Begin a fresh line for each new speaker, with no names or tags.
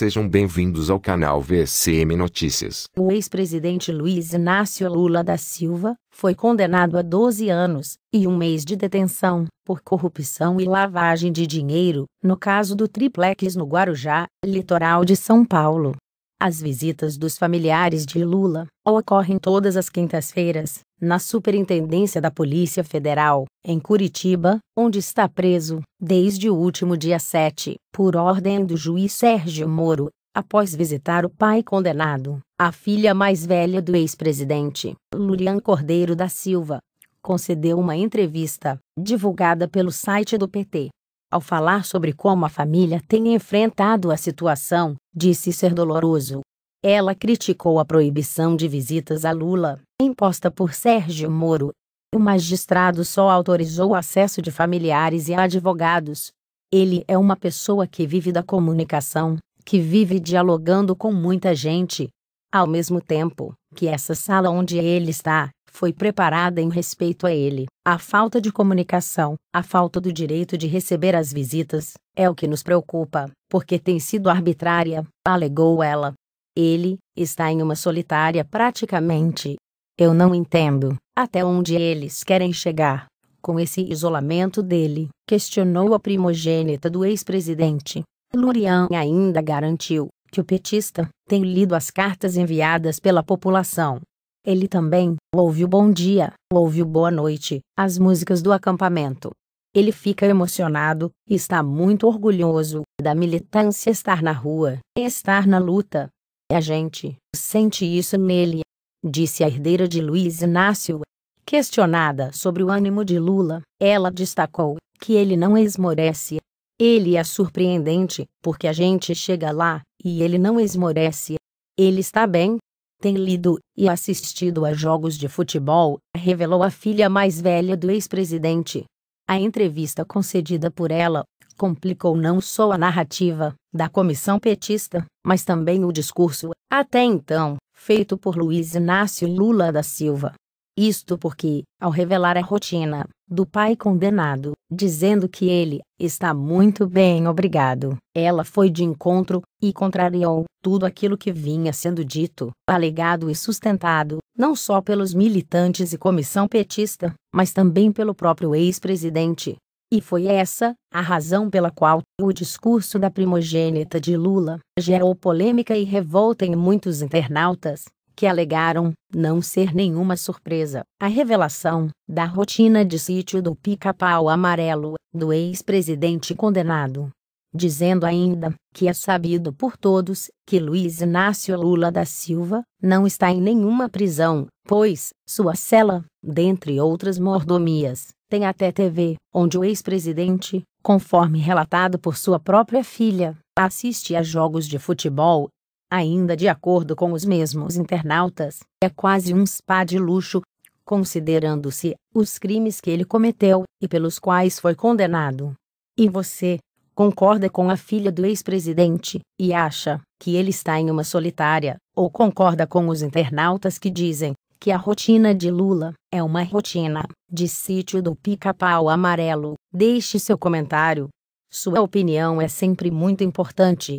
Sejam bem-vindos ao canal VCM Notícias. O ex-presidente Luiz Inácio Lula da Silva foi condenado a 12 anos e um mês de detenção por corrupção e lavagem de dinheiro no caso do triplex no Guarujá, litoral de São Paulo. As visitas dos familiares de Lula ocorrem todas as quintas-feiras, na Superintendência da Polícia Federal, em Curitiba, onde está preso, desde o último dia 7, por ordem do juiz Sérgio Moro, após visitar o pai condenado, a filha mais velha do ex-presidente, Lurian Cordeiro da Silva, concedeu uma entrevista, divulgada pelo site do PT. Ao falar sobre como a família tem enfrentado a situação, disse ser doloroso. Ela criticou a proibição de visitas a Lula, imposta por Sérgio Moro. O magistrado só autorizou o acesso de familiares e advogados. Ele é uma pessoa que vive da comunicação, que vive dialogando com muita gente. Ao mesmo tempo que essa sala onde ele está foi preparada em respeito a ele. A falta de comunicação, a falta do direito de receber as visitas, é o que nos preocupa, porque tem sido arbitrária, alegou ela. Ele está em uma solitária praticamente. Eu não entendo até onde eles querem chegar com esse isolamento dele, questionou a primogênita do ex-presidente. Lurian ainda garantiu que o petista tem lido as cartas enviadas pela população. Ele também ouve o bom dia, ouve o boa noite, as músicas do acampamento. Ele fica emocionado, está muito orgulhoso da militância estar na rua, estar na luta. A gente sente isso nele, disse a herdeira de Luiz Inácio. Questionada sobre o ânimo de Lula, ela destacou que ele não esmorece. Ele é surpreendente, porque a gente chega lá e ele não esmorece. Ele está bem, tem lido e assistido a jogos de futebol, revelou a filha mais velha do ex-presidente. A entrevista concedida por ela complicou não só a narrativa da comissão petista, mas também o discurso, até então, feito por Luiz Inácio Lula da Silva. Isto porque, ao revelar a rotina do pai condenado, dizendo que ele está muito bem obrigado. Ela foi de encontro e contrariou tudo aquilo que vinha sendo dito, alegado e sustentado, não só pelos militantes e comissão petista, mas também pelo próprio ex-presidente. E foi essa a razão pela qual o discurso da primogênita de Lula gerou polêmica e revolta em muitos internautas, que alegaram não ser nenhuma surpresa a revelação da rotina de sítio do pica-pau amarelo do ex-presidente condenado. Dizendo ainda que é sabido por todos que Luiz Inácio Lula da Silva não está em nenhuma prisão, pois sua cela, dentre outras mordomias, tem até TV, onde o ex-presidente, conforme relatado por sua própria filha, assiste a jogos de futebol Ainda de acordo com os mesmos internautas, é quase um spa de luxo, considerando-se os crimes que ele cometeu e pelos quais foi condenado. E você, concorda com a filha do ex-presidente e acha que ele está em uma solitária, ou concorda com os internautas que dizem que a rotina de Lula é uma rotina de sítio do pica-pau amarelo? Deixe seu comentário. Sua opinião é sempre muito importante